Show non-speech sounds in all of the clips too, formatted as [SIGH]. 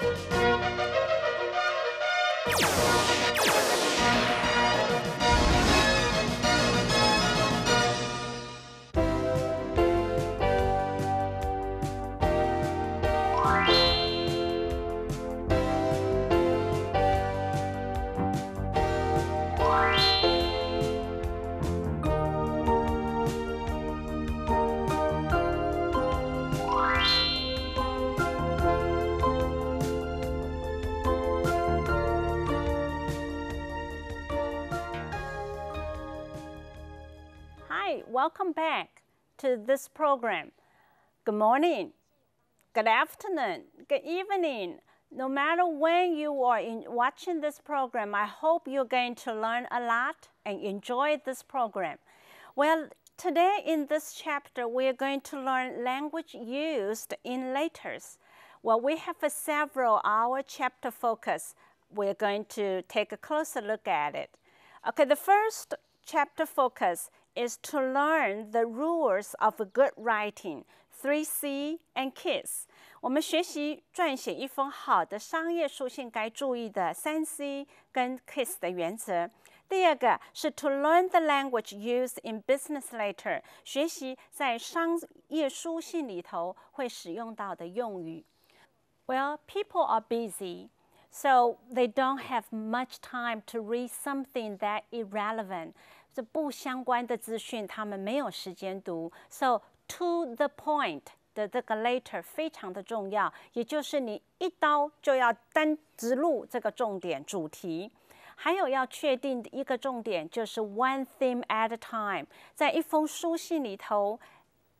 Thank you. to this program. Good morning, good afternoon, good evening. No matter when you are watching this program, I hope you're going to learn a lot and enjoy this program. Well, today in this chapter, we are going to learn language used in letters. Well, we have a several hour chapter focus. We're going to take a closer look at it. Okay, the first chapter focus is to learn the rules of good writing, 3C and KISS。我们学习撰写一封好的商业书信该注意的三 C 跟 KISS 的原则。第二个是 to learn the language used in business letter，学习在商业书信里头会使用到的用语。Well, people are busy. So they don't have much time to read something that is irrelevant. 这不相关的资讯，他们没有时间读。So to the point 的这个 l a t e r 非常的重要，也就是你一刀就要单直入这个重点主题。还有要确定的一个重点，就是 one theme at a time，在一封书信里头，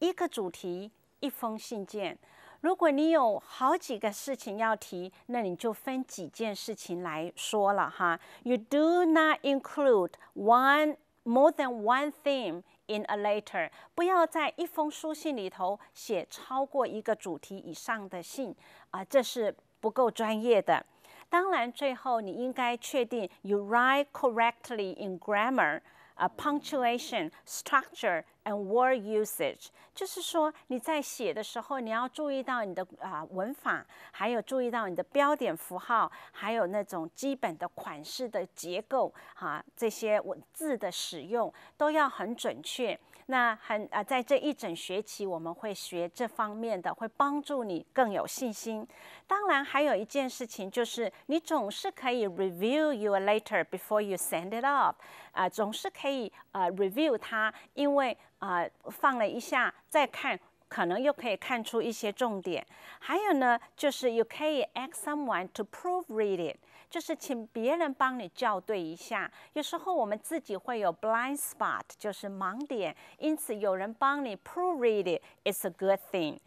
一个主题一封信件。如果你有好几个事情要提，那你就分几件事情来说了哈。You do not include one More than one theme in a letter，不要在一封书信里头写超过一个主题以上的信啊，这是不够专业的。当然，最后你应该确定 you write correctly in grammar。啊，punctuation structure and word usage，就是说你在写的时候，你要注意到你的啊文法，还有注意到你的标点符号，还有那种基本的款式的结构，哈，这些文字的使用都要很准确。那很啊，在这一整学期，我们会学这方面的，会帮助你更有信心。当然，还有一件事情就是，你总是可以 review your letter before you send it off，啊，总是可以啊 review 它，因为啊放了一下再看，可能又可以看出一些重点。还有呢，就是 y o 可以 ask someone to proofread it。就是请别人帮你校对一下。有时候我们自己会有 blind spot，就是盲点，因此有人帮你 proofread it is a good thing.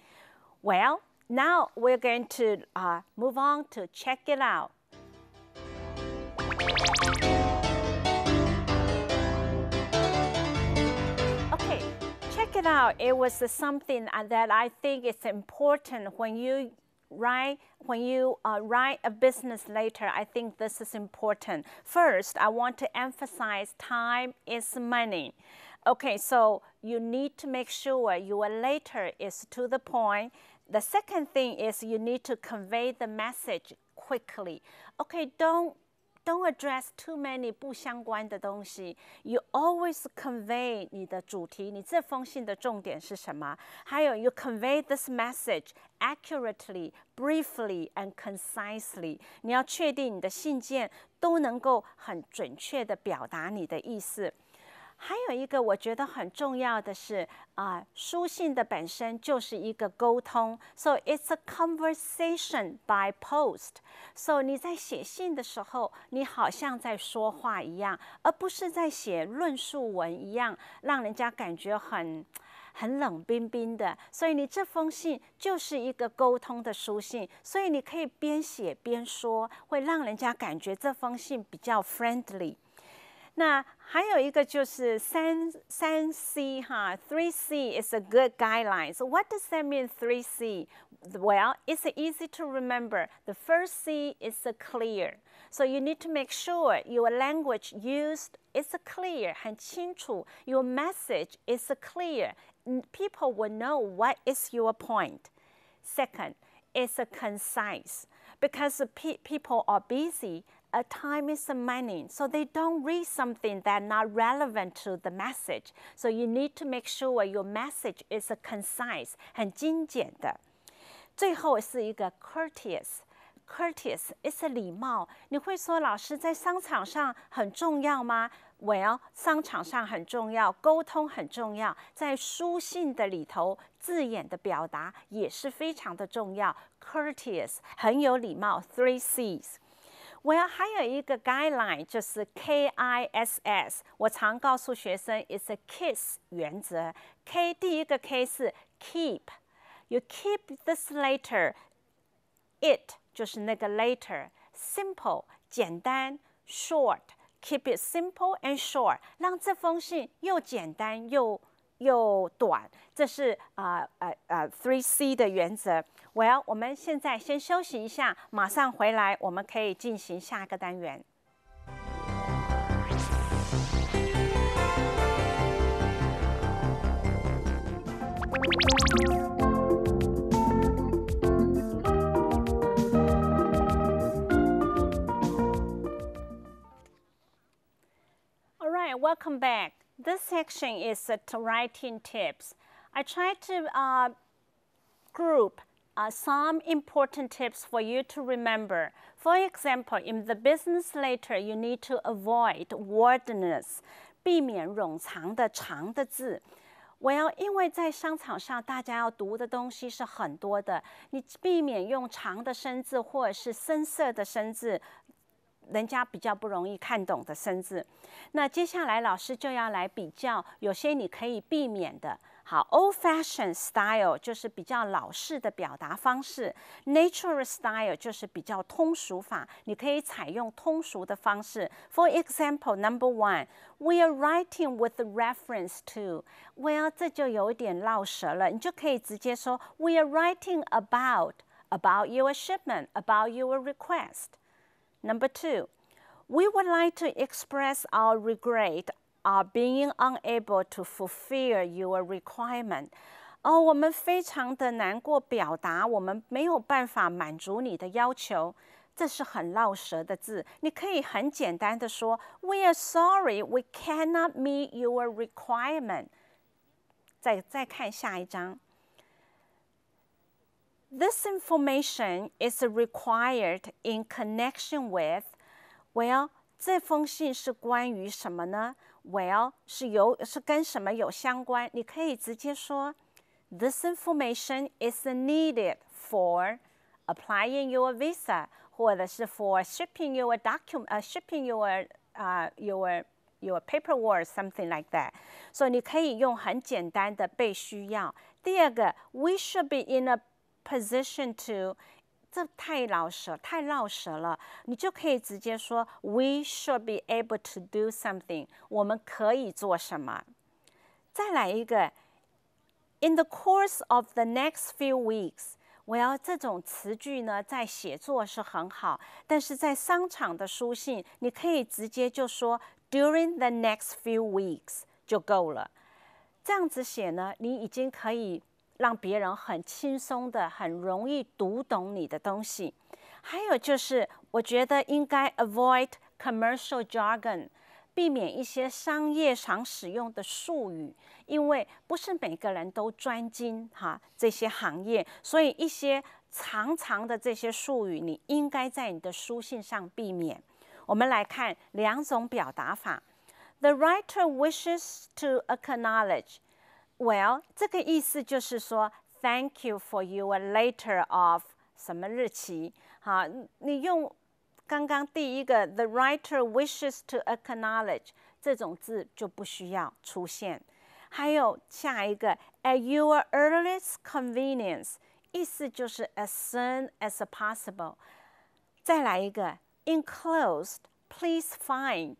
Well, now we're going to uh, move on to check it out. Okay, check it out. It was something that I think is important when you right when you uh, write a business letter i think this is important first i want to emphasize time is money okay so you need to make sure your letter is to the point the second thing is you need to convey the message quickly okay don't don't address too many 不相关的东西。You always convey 你的主题，你这封信的重点是什么？还有，you convey this message accurately, briefly and concisely。你要确定你的信件都能够很准确的表达你的意思。还有一个我觉得很重要的是啊，书信的本身就是一个沟通，so it's a conversation by post。so 你在写信的时候，你好像在说话一样，而不是在写论述文一样，让人家感觉很很冷冰冰的。所以你这封信就是一个沟通的书信，所以你可以边写边说，会让人家感觉这封信比较 friendly。那还有一个就是三三 C 哈，three C is a good guideline. So what does that mean? Three C? Well, it's easy to remember. The first C is clear. So you need to make sure your language used is clear, 很清楚. Your message is clear. People will know what is your point. Second, it's concise because pe people are busy a time is a money. So they don't read something that not relevant to the message. So you need to make sure your message is concise, 很精简的。最后是一个 courteous。Courteous 是礼貌。你会说老师在商场上很重要吗？Well，商场上很重要，沟通很重要，在书信的里头字眼的表达也是非常的重要。Courteous 很有礼貌，Three C's。我要还有一个 guideline 就是 KISS，我常告诉学生，it's a KISS 原则。K 第一个 K 是 keep，you keep this later，it 就是那个 later，simple 简单，short，keep it simple and short，让这封信又简单又又短，这是啊啊啊 three C 的原则。Well，我们现在先休息一下，马上回来，我们可以进行下一个单元。All right，welcome back. This section is uh, writing tips. I try to uh, group uh, some important tips for you to remember. For example, in the business letter, you need to avoid wordness，避免冗长的长的字。Well，因为在商场上，大家要读的东西是很多的，你避免用长的生字或者是深色的生字人家比较不容易看懂的生字，那接下来老师就要来比较，有些你可以避免的。好，old fashioned style 就是比较老式的表达方式，natural style 就是比较通俗法，你可以采用通俗的方式。For example, number one, we are writing with reference to. Well，这就有点绕舌了，你就可以直接说，we are writing about about your shipment, about your request. Number two, we would like to express our regret are being unable to fulfill your requirement. 哦，我们非常的难过，表达我们没有办法满足你的要求，这是很绕舌的字。你可以很简单的说，We are sorry, we cannot meet your requirement。再再看下一张。this information is required in connection with, well, 这封信是关于什么呢？Well，是由是跟什么有相关？你可以直接说，This information is needed for applying your visa，或者是 for shipping your document，呃，shipping your 啊 your your paperwork something like that。所以你可以用很简单的被需要。第二个，We should be in a position to，这太老舌，太绕舌了。你就可以直接说，We should be able to do something。我们可以做什么？再来一个，In the course of the next few weeks。我要这种词句呢，在写作是很好，但是在商场的书信，你可以直接就说 During the next few weeks 就够了。这样子写呢，你已经可以让别人很轻松的、很容易读懂你的东西。还有就是，我觉得应该 avoid commercial jargon，避免一些商业常使用的术语，因为不是每个人都专精哈这些行业，所以一些长长的这些术语，你应该在你的书信上避免。我们来看两种表达法。The writer wishes to acknowledge. Well, "Thank you for your letter of 什么日期？好，你用刚刚第一个 The writer wishes to acknowledge 这种字就不需要出现。还有下一个 At your earliest convenience，意思就是 as soon as possible。再来一个 Enclosed，please find，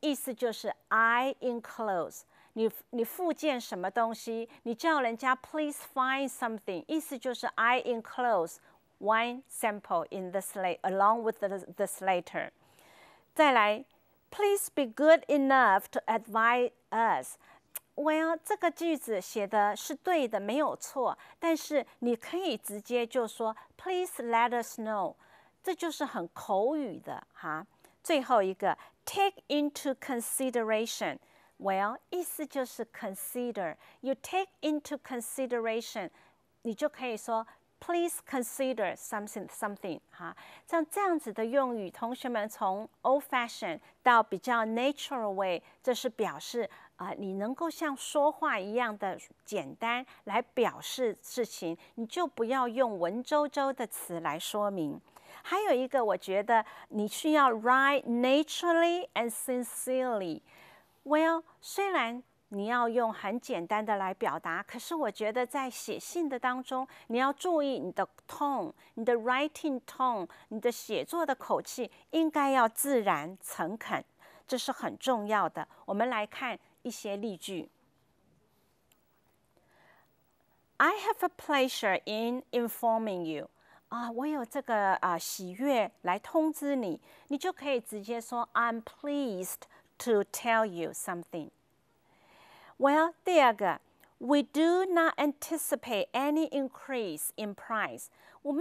意思就是 I enclose。你你附件什么东西？你叫人家 please find something，意思就是 I enclose one sample in the along with this e t h l a t t e r 再来，please be good enough to advise us。Well，这个句子写的是对的，没有错。但是你可以直接就说 please let us know，这就是很口语的哈。最后一个 take into consideration。Well，意思就是 consider，you take into consideration，你就可以说 please consider something something 哈。像这样子的用语，同学们从 old fashion 到比较 natural way，这是表示啊，你能够像说话一样的简单来表示事情，你就不要用文绉绉的词来说明。还有一个，我觉得你需要 write naturally and sincerely。well，虽然你要用很简单的来表达，可是我觉得在写信的当中，你要注意你的 tone、你的 writing tone、你的写作的口气应该要自然、诚恳，这是很重要的。我们来看一些例句。I have a pleasure in informing you. 啊，我有这个啊喜悦来通知你，你就可以直接说 I'm pleased to tell you something. Well, we do not anticipate any increase in price. we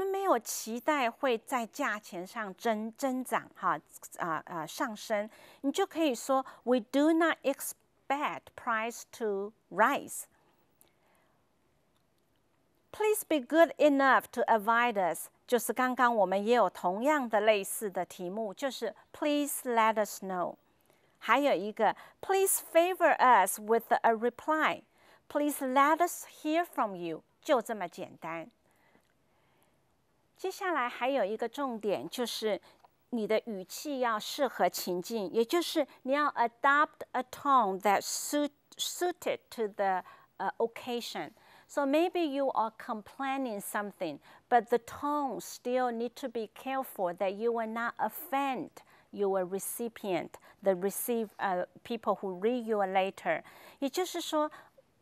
do not expect price to rise. Please be good enough to avoid us。就是刚刚我们也有同样的类似的题目，就是 Please let us know。还有一个，Please favor us with a reply. Please let us hear from you. 就这么简单。接下来还有一个重点就是，你的语气要适合情境，也就是你要 adopt a tone that suit suited to the uh, occasion. So maybe you are complaining something, but the tone still need to be careful that you will not offend You, a recipient, the receive, uh, people who read your letter。也就是说，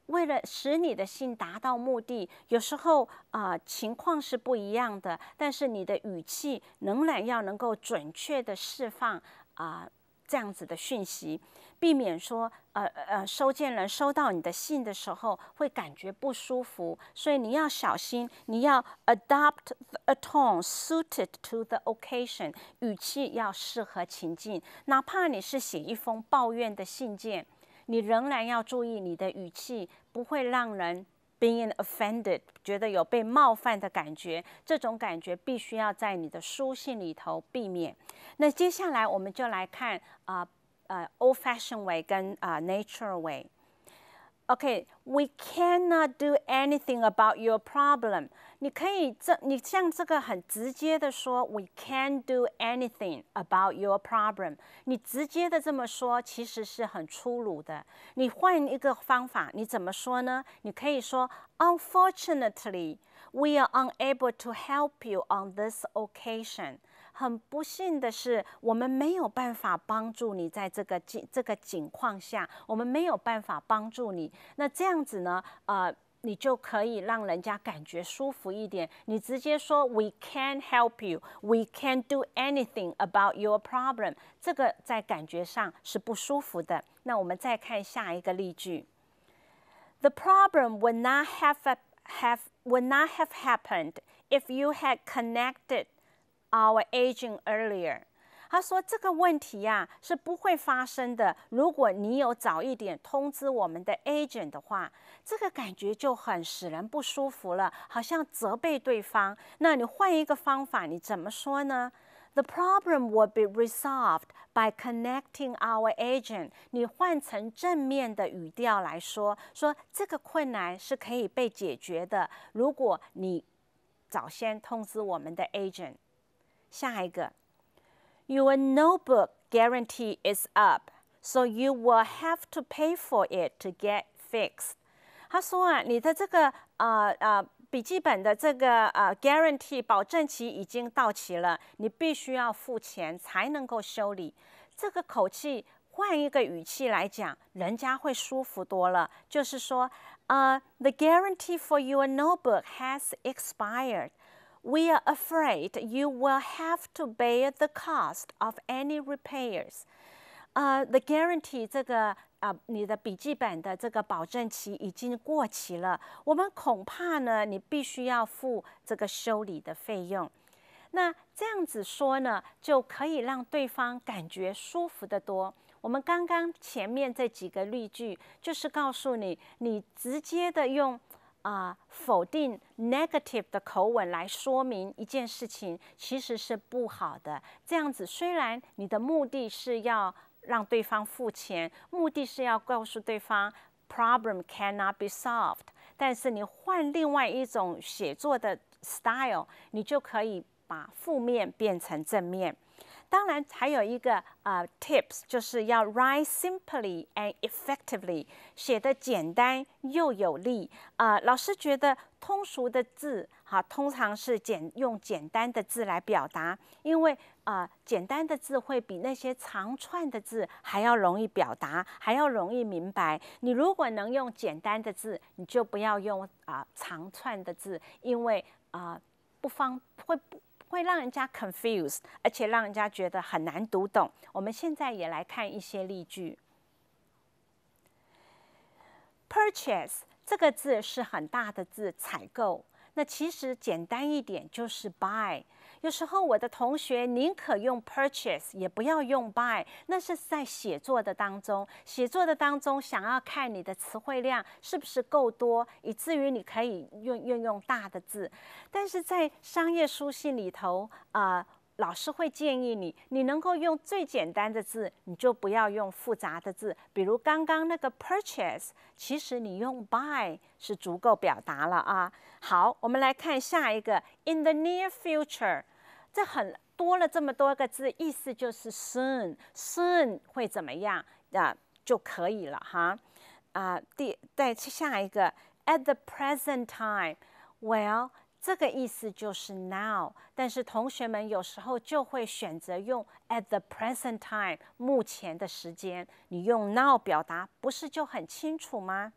为了使你的信达到目的，有时候啊，情况是不一样的，但是你的语气仍然要能够准确的释放啊，这样子的讯息。避免说呃呃，收件人收到你的信的时候会感觉不舒服，所以你要小心，你要 adopt the tone suited to the occasion，语气要适合情境。哪怕你是写一封抱怨的信件，你仍然要注意你的语气不会让人 being offended，觉得有被冒犯的感觉。这种感觉必须要在你的书信里头避免。那接下来我们就来看啊。Uh, old-fashioned way 跟啊 natural Okay, we cannot do anything about your problem. we can can't do anything about your problem. unfortunately, we are unable to help you on this occasion。很不幸的是，我们没有办法帮助你在这个境这个境况下，我们没有办法帮助你。那这样子呢，呃。你就可以让人家感觉舒服一点。你直接说 "We can help you, we can do anything about your problem. 这个在感觉上是不舒服的。那我们再看下一个例句。The problem would not have have would not have happened if you had connected Our agent earlier，他说这个问题呀是不会发生的。如果你有早一点通知我们的 agent 的话，这个感觉就很使人不舒服了，好像责备对方。那你换一个方法，你怎么说呢？The problem would be resolved by connecting our agent。你换成正面的语调来说，说这个困难是可以被解决的。如果你早先通知我们的 agent。下一个，Your notebook guarantee is up, so you will have to pay for it to get fixed。他说啊，你的这个呃呃笔记本的这个呃 guarantee 保证期已经到期了，你必须要付钱才能够修理。这个口气换一个语气来讲，人家会舒服多了。就是说，呃，the guarantee for your notebook has expired。We are afraid you will have to bear the cost of any repairs. The guarantee 这个啊，你的笔记本的这个保证期已经过期了，我们恐怕呢，你必须要付这个修理的费用。那这样子说呢，就可以让对方感觉舒服得多。我们刚刚前面这几个例句，就是告诉你，你直接的用。啊，否定 （negative） 的口吻来说明一件事情，其实是不好的。这样子，虽然你的目的是要让对方付钱，目的是要告诉对方 “problem cannot be solved”，但是你换另外一种写作的 style，你就可以把负面变成正面。当然，还有一个啊，tips 就是要 write simply and effectively，写的简单又有力。啊，老师觉得通俗的字，哈，通常是简用简单的字来表达，因为啊，简单的字会比那些长串的字还要容易表达，还要容易明白。你如果能用简单的字，你就不要用啊长串的字，因为啊，不方会不。会让人家 confuse，而且让人家觉得很难读懂。我们现在也来看一些例句。Purchase 这个字是很大的字，采购。那其实简单一点就是 buy。有时候我的同学宁可用 purchase 也不要用 buy，那是在写作的当中，写作的当中想要看你的词汇量是不是够多，以至于你可以用运用大的字。但是在商业书信里头，啊，老师会建议你，你能够用最简单的字，你就不要用复杂的字。比如刚刚那个 purchase，其实你用 buy 是足够表达了啊。好，我们来看下一个 in the near future。这很多了，这么多个字，意思就是 soon，soon 会怎么样啊？就可以了哈，啊，第再下一个 at the present time，well 这个意思就是 now，但是同学们有时候就会选择用 at the present time，目前的时间，你用 now 表达不是就很清楚吗？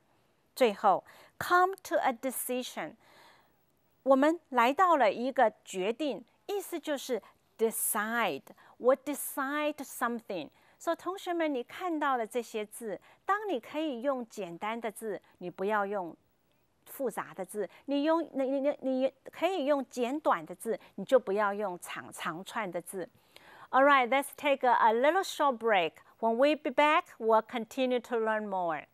最后 come to a decision，我们来到了一个决定。意思就是 decide，我 decide something。所以同学们，你看到了这些字，当你可以用简单的字，你不要用复杂的字；你用你你你可以用简短的字，你就不要用长长串的字。All right, let's take a, a little short break. When we be back, we'll continue to learn more.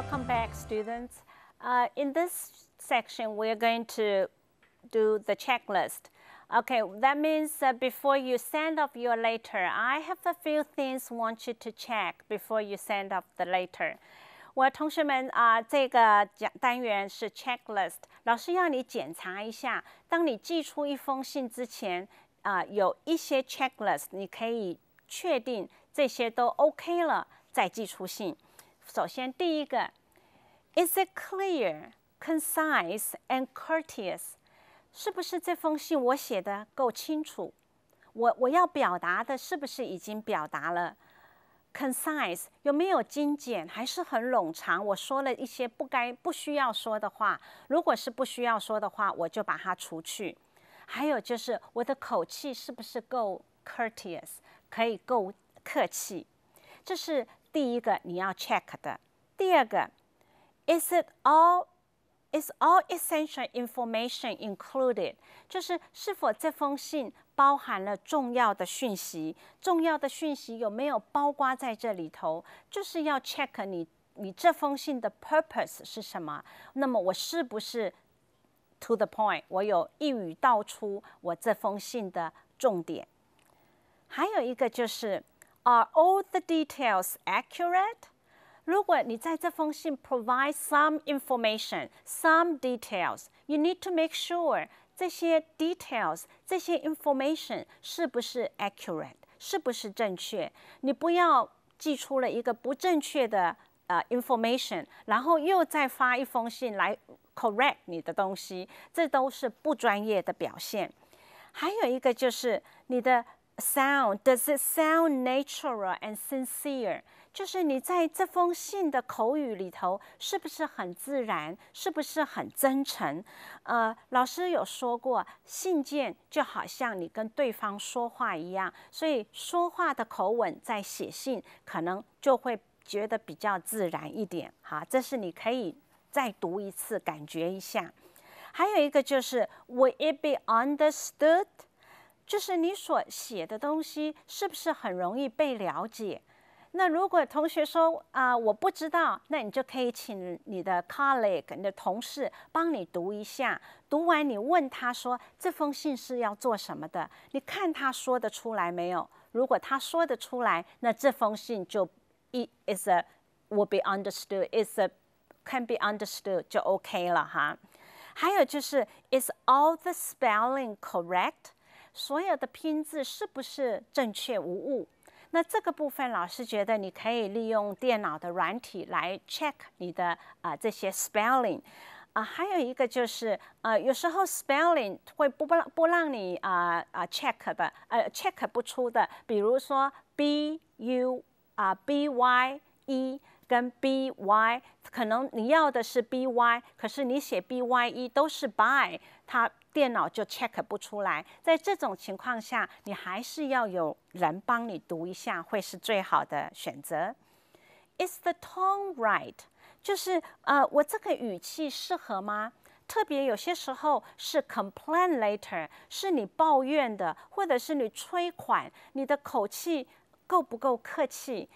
Welcome back, students. Uh, in this section, we're going to do the checklist. Okay, that means uh, before you send off your letter, I have a few things want you to check before you send off the letter. 我同学们啊、呃，这个讲单元是 checklist。老师要你检查一下，当你寄出一封信之前啊，有一些 checklist，你可以确定这些都 OK 了，再寄出信。首先，第一个，Is it clear, concise, and courteous? 是不是这封信我写的够清楚？我我要表达的是不是已经表达了？Concise 有没有精简？还是很冗长？我说了一些不该不需要说的话。如果是不需要说的话，我就把它除去。还有就是我的口气是不是够 courteous，可以够客气？这是。第一个你要 check 的，第二个，is it all is all essential information included？就是是否这封信包含了重要的讯息，重要的讯息有没有包括在这里头？就是要 check 你你这封信的 purpose 是什么？那么我是不是 to the point？我有一语道出我这封信的重点？还有一个就是。Are all the details accurate? 如果你在这封信 provide some information, some details, you need to make sure 这些 details, 这些 information 是不是 accurate，是不是正确？你不要寄出了一个不正确的呃 information，然后又再发一封信来 correct 你的东西，这都是不专业的表现。还有一个就是你的 sound does it sound natural and sincere？就是你在这封信的口语里头，是不是很自然？是不是很真诚？呃，老师有说过，信件就好像你跟对方说话一样，所以说话的口吻在写信可能就会觉得比较自然一点。好，这是你可以再读一次，感觉一下。还有一个就是，Will it be understood？就是你所写的东西是不是很容易被了解？那如果同学说啊，我不知道，那你就可以请你的 colleague，你的同事帮你读一下。读完你问他说：“这封信是要做什么的？”你看他说的出来没有？如果他说得出来，那这封信就一 is a will be understood，is a can be understood 就 OK 了哈。还有就是，is all the spelling correct？所有的拼字是不是正确无误？那这个部分，老师觉得你可以利用电脑的软体来 check 你的啊这些 spelling。啊，还有一个就是，呃，有时候 spelling 会不不不让你啊啊 check 的，呃 check 不出的，比如说 b u 啊 b y e 跟 b y，可能你要的是 b y，可是你写 b y e 都是 by，它。电脑就 check 不出来，在这种情况下，你还是要有人帮你读一下，会是最好的选择。Is the tone right？就是呃，我这个语气适合吗？特别有些时候是 complain l a t t e r 是你抱怨的，或者是你催款，你的口气够不够客气？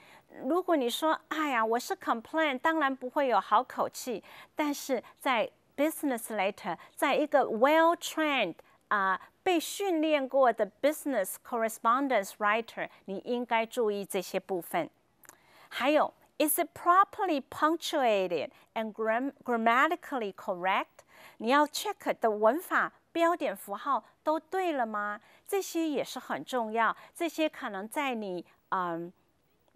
如果你说哎呀，我是 complain，当然不会有好口气，但是在 business letter，在一个 well trained 啊、uh, 被训练过的 business correspondence writer，你应该注意这些部分。还有，is it properly punctuated and gram grammatically correct？你要 check 的文法、标点符号都对了吗？这些也是很重要。这些可能在你嗯，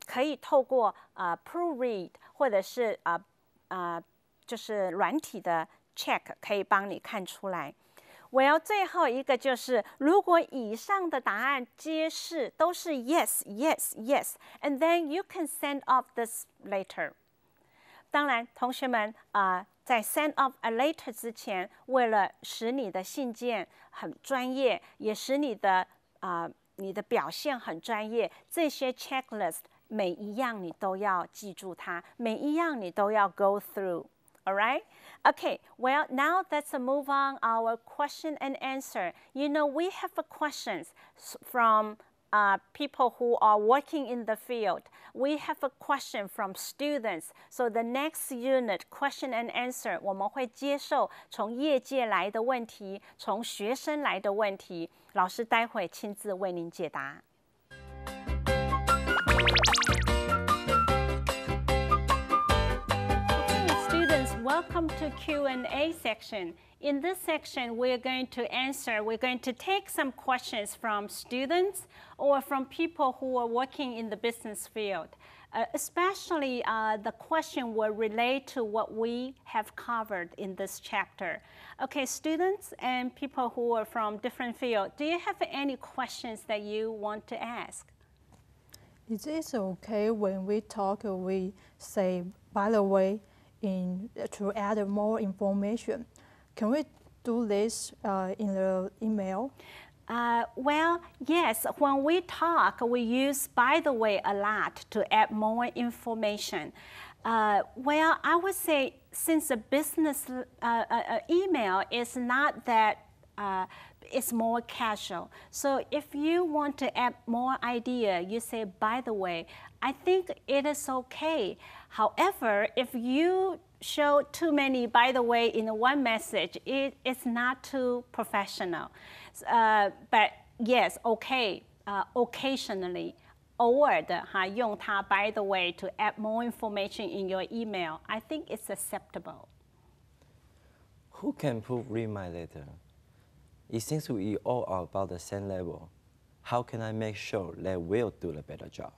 可以透过呃 proofread 或者是啊啊。就是软体的 check 可以帮你看出来。Well，最后一个就是，如果以上的答案皆是都是 yes yes and then you can send off this later。当然，同学们啊。在 send off a letter 之前，为了使你的信件很专业，也使你的啊、呃、你的表现很专业，这些 checklist 每一样你都要记住它，每一样你都要 go through。all right? Okay, well, now let's move on our question and answer. You know, we have questions from uh, people who are working in the field. We have a question from students. So the next unit, question and answer, 我们会接受从业界来的问题，从学生来的问题，老师待会亲自为您解答。Q&A section. In this section, we're going to answer, we're going to take some questions from students or from people who are working in the business field. Uh, especially uh, the question will relate to what we have covered in this chapter. Okay, students and people who are from different field, do you have any questions that you want to ask? Is it okay when we talk, we say, by the way, in, uh, to add more information. Can we do this uh, in the email? Uh, well, yes, when we talk, we use, by the way, a lot to add more information. Uh, well, I would say since a business uh, uh, email is not that it's more casual. So if you want to add more idea, you say, by the way, I think it is okay. However, if you show too many, by the way, in one message, it, it's not too professional. Uh, but yes, okay, uh, occasionally. 偶尔的哈，用它。By the way, to add more information in your email, I think it's acceptable. Who can proofread read my letter? it seems we all are about the same level. How can I make sure they will do a better job?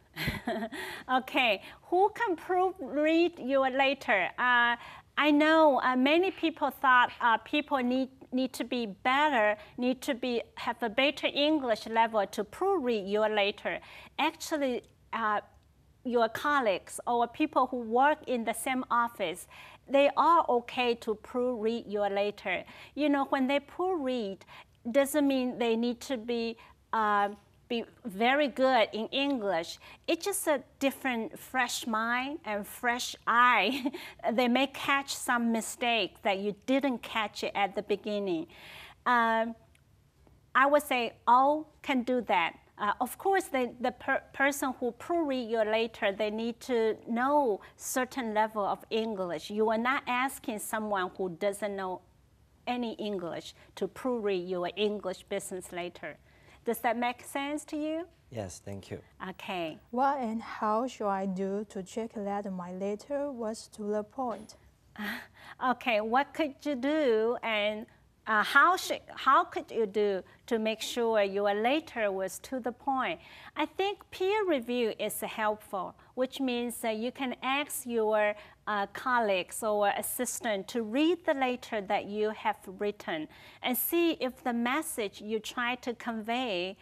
[LAUGHS] okay, who can prove read letter? Uh, I know uh, many people thought uh, people need need to be better, need to be have a better English level to proofread your letter. Actually, uh, your colleagues or people who work in the same office they are okay to proofread read your letter. You know, when they proofread, read, doesn't mean they need to be. Uh, be very good in English. It's just a different fresh mind and fresh eye. [LAUGHS] they may catch some mistake that you didn't catch it at the beginning. Um, I would say all can do that. Uh, of course, they, the per person who pro letter, they need to know certain level of English. You are not asking someone who doesn't know any English to pro-read your English business later. Does that make sense to you? Yes, thank you. Okay. What and how should I do to check that my letter was to the point? [LAUGHS] okay, what could you do and uh, how, should, how could you do to make sure your letter was to the point? I think peer review is helpful, which means that you can ask your uh, colleagues or assistant to read the letter that you have written and see if the message you try to convey,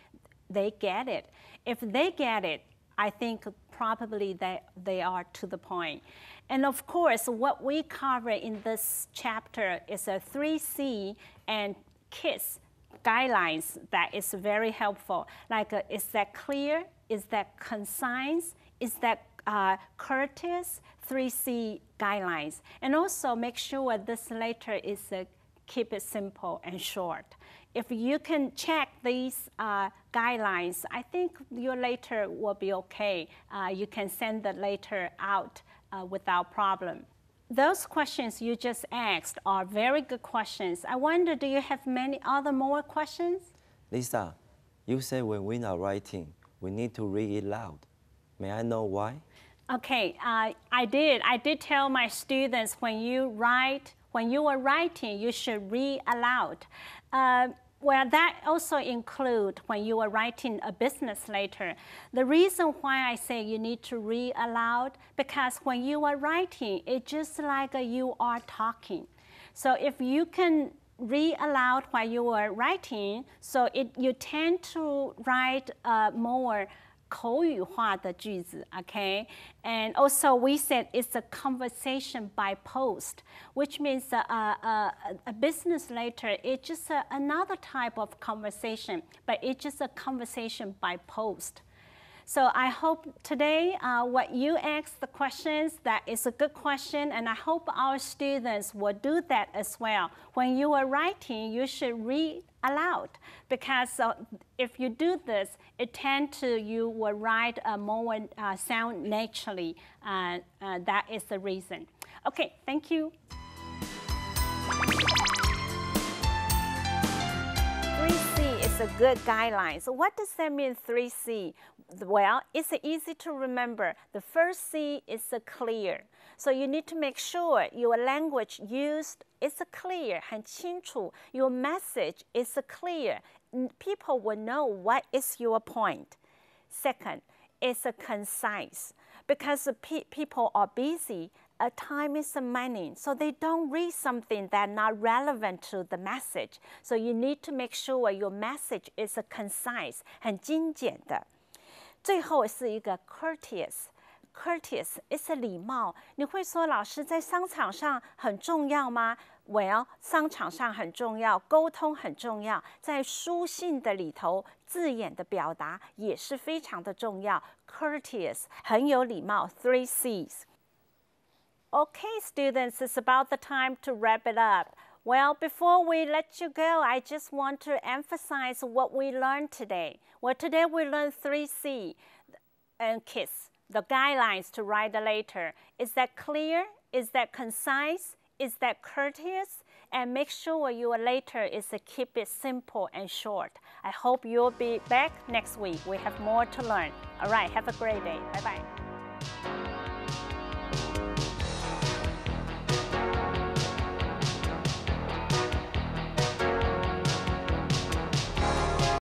they get it. If they get it, I think probably they, they are to the point. And of course, what we cover in this chapter is a 3C and KISS guidelines that is very helpful. Like, uh, is that clear? Is that concise? Is that uh, courteous? 3C guidelines. And also make sure this letter is uh, keep it simple and short if you can check these uh, guidelines, I think your letter will be okay. Uh, you can send the letter out uh, without problem. Those questions you just asked are very good questions. I wonder, do you have many other more questions? Lisa, you say when we are writing, we need to read it loud. May I know why? Okay, uh, I did. I did tell my students when you write when you are writing, you should read aloud. Uh, well, that also include when you are writing a business letter. The reason why I say you need to read aloud, because when you are writing, it's just like you are talking. So if you can read aloud while you are writing, so it, you tend to write uh, more okay, And also we said it's a conversation by post, which means a, uh, a, uh, uh, a business letter, it's just a, another type of conversation, but it's just a conversation by post. So I hope today uh, what you asked the questions, that is a good question, and I hope our students will do that as well. When you are writing, you should read aloud because uh, if you do this, it tend to you will write a uh, more uh, sound naturally. Uh, uh, that is the reason. Okay, thank you. a good guideline. So what does that mean, 3C? Well, it's easy to remember. The first C is clear. So you need to make sure your language used is clear, 很清楚. Your message is clear. People will know what is your point. Second, it's concise because pe people are busy a time is a money. So they don't read something that not relevant to the message. So you need to make sure your message is concise, 很精简的。最后是一个 courteous。Courteous 是礼貌。你会说老师在商场上很重要吗？Well，商场上很重要，沟通很重要，在书信的里头字眼的表达也是非常的重要。Courteous 很有礼貌，Three C's。Okay, students, it's about the time to wrap it up. Well, before we let you go, I just want to emphasize what we learned today. Well, today we learned 3C and KISS, the guidelines to write a letter. Is that clear? Is that concise? Is that courteous? And make sure your letter is to keep it simple and short. I hope you'll be back next week. We have more to learn. All right, have a great day. Bye-bye.